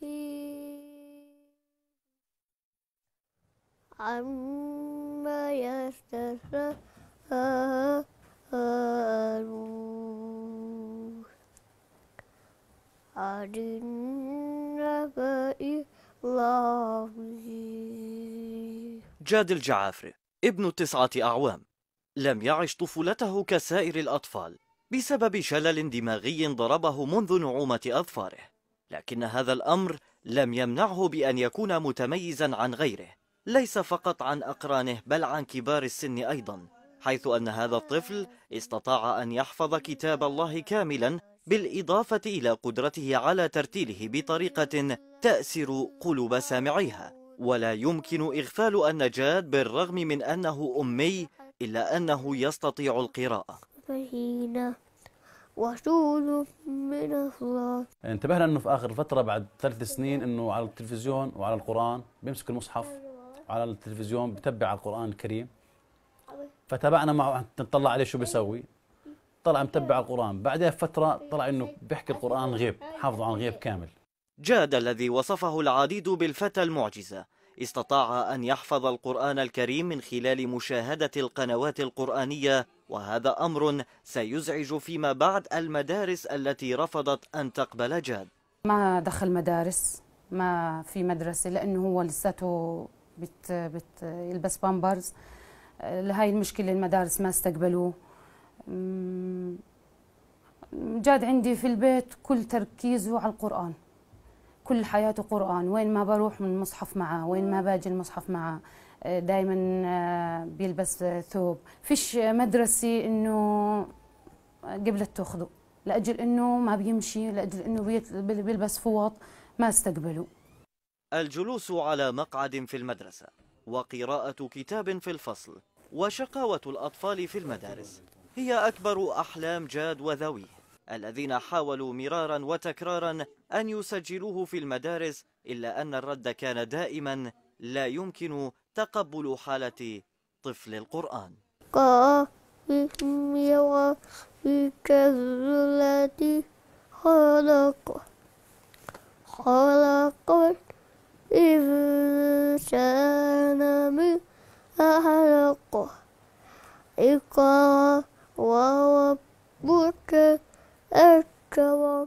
عما عن النبأ العظيم جاد الجعافري ابن تسعة أعوام لم يعش طفولته كسائر الأطفال بسبب شلل دماغي ضربه منذ نعومة أظفاره لكن هذا الأمر لم يمنعه بأن يكون متميزا عن غيره ليس فقط عن أقرانه بل عن كبار السن أيضا حيث أن هذا الطفل استطاع أن يحفظ كتاب الله كاملا بالإضافة إلى قدرته على ترتيله بطريقة تأسر قلوب سامعيها ولا يمكن إغفال أن جاد بالرغم من أنه أمي إلا أنه يستطيع القراءة رسول من الله انتبهنا انه في اخر فتره بعد ثلاث سنين انه على التلفزيون وعلى القران بيمسك المصحف على التلفزيون بتبع على القران الكريم فتابعنا معه نطلع عليه شو بيسوي طلع متبع القران بعدها فتره طلع انه بيحكي القران غيب حافظه عن غيب كامل جاد الذي وصفه العديد بالفتى المعجزه استطاع ان يحفظ القران الكريم من خلال مشاهده القنوات القرانيه وهذا أمر سيزعج فيما بعد المدارس التي رفضت أن تقبل جاد ما دخل مدارس ما في مدرسة لأنه هو لساته بت بت يلبس بامبرز لهي المشكلة المدارس ما استقبلوه أمم، جاد عندي في البيت كل تركيزه على القرآن كل حياته قرآن وين ما بروح من المصحف معه وين ما باجي المصحف معه آه، دائما آه، بيلبس ثوب فيش مدرسي انه قبلت تاخذه لاجل انه ما بيمشي لاجل انه بيلبس فوط ما استقبلوا الجلوس على مقعد في المدرسه وقراءه كتاب في الفصل وشقاوه الاطفال في المدارس هي اكبر احلام جاد وذويه الذين حاولوا مرارا وتكرارا أن يسجلوه في المدارس إلا أن الرد كان دائما لا يمكن تقبل حالة طفل القرآن الذي خلق خلق الإنسان من اقرأ وربك 遮我。